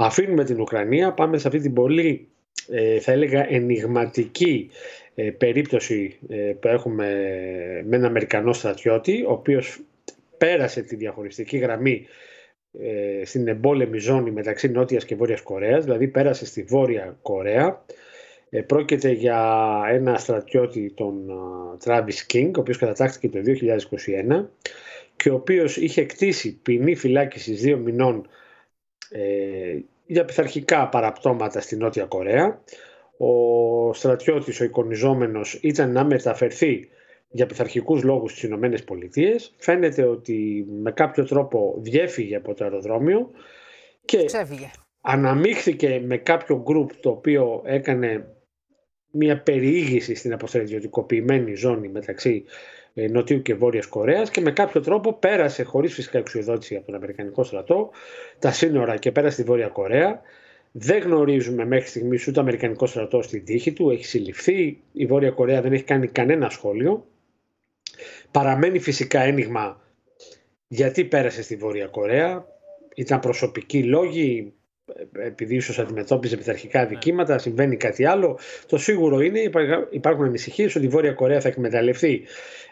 Αφήνουμε την Ουκρανία, πάμε σε αυτή την πολύ ε, θα έλεγα ενηγματική ε, περίπτωση ε, που έχουμε με έναν Αμερικανό στρατιώτη ο οποίος πέρασε τη διαχωριστική γραμμή στην εμπόλεμη ζώνη μεταξύ Νότιας και Βόρειας Κορέας, δηλαδή πέρασε στη Βόρεια Κορέα. Πρόκειται για ένα στρατιώτη τον Travis King, ο οποίος κατατάχθηκε το 2021 και ο οποίος είχε κτίσει ποινή φυλάκισης δύο μηνών ε, για πειθαρχικά παραπτώματα στη Νότια Κορέα. Ο στρατιώτης, ο εικονιζόμενος, ήταν να μεταφερθεί για πειθαρχικούς λόγους στις Ηνωμένες Πολιτείες. Φαίνεται ότι με κάποιο τρόπο διέφυγε από το αεροδρόμιο και αναμίχθηκε με κάποιο γκρουπ το οποίο έκανε μια περιήγηση στην αποστρατιωτικοποιημένη ζώνη μεταξύ ε, Νοτιού και Βόρειας Κορέας και με κάποιο τρόπο πέρασε χωρίς φυσικά εξουσιοδότηση από τον Αμερικανικό στρατό τα σύνορα και πέρασε στη Βόρεια Κορέα. Δεν γνωρίζουμε μέχρι στιγμής ούτε ο Αμερικανικός στρατός στην τύχη του, έχει συλληφθεί. Η Βόρεια Κορέα δεν έχει κάνει κανένα σχόλιο. Παραμένει φυσικά ένιγμα γιατί πέρασε στη Βόρεια Κορέα. Ήταν προσωπικοί λόγοι, ε, επειδή ίσως αντιμετώπιζε πειθαρχικά ναι. δικήματα, συμβαίνει κάτι άλλο. Το σίγουρο είναι, υπάρχουν ανησυχίες ότι η Βόρεια Κορέα θα εκμεταλλευτεί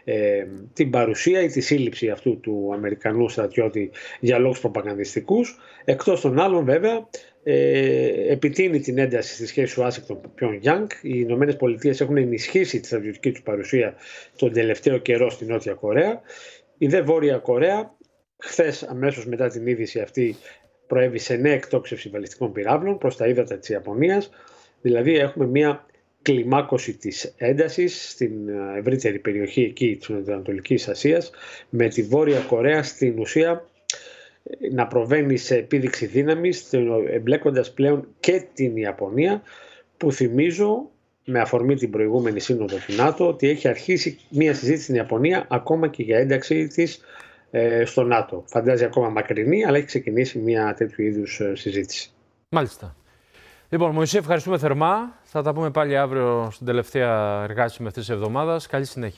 ε, την παρουσία ή τη σύλληψη αυτού του Αμερικανού στρατιώτη για λόγους προπαγανδιστικούς. Εκτός των άλλων, βέβαια, ε, επιτείνει την ένταση στη σχέση του Πιον Γιάνγκ. Οι Ηνωμένες Πολιτείες έχουν ενισχύσει τη στρατιωτική του παρουσία τον τελευταίο καιρό στην Νότια Κορέα. Η δε Βόρεια Κορέα Χθες, αμέσως μετά την είδηση αυτή, προέβη σε νέα εκτόξευση βαλιστικών πυράβλων προς τα ύδατα της Ιαπωνίας, δηλαδή έχουμε μια κλιμάκωση της έντασης στην ε, ευρύτερη περιοχή εκεί της Ανατολικής Ασίας με τη Βόρεια Κορέα στην ουσία ε, να προβαίνει σε επίδειξη δύναμης ε, εμπλέκοντας πλέον και την Ιαπωνία που θυμίζω με αφορμή την προηγούμενη σύνοδο του ΝΑΤΟ ότι έχει αρχίσει μια συζήτηση στην Ιαπωνία ακόμα και για ένταξη της ε, στο ΝΑΤΟ. Φαντάζει ακόμα μακρινή, αλλά έχει ξεκινήσει μια τέτοιου είδους ε, συζήτηση. Μάλιστα. Λοιπόν, Μωυσή, ευχαριστούμε θερμά. Θα τα πούμε πάλι αύριο στην τελευταία εργάσιμη αυτής της εβδομάδας. Καλή συνέχεια.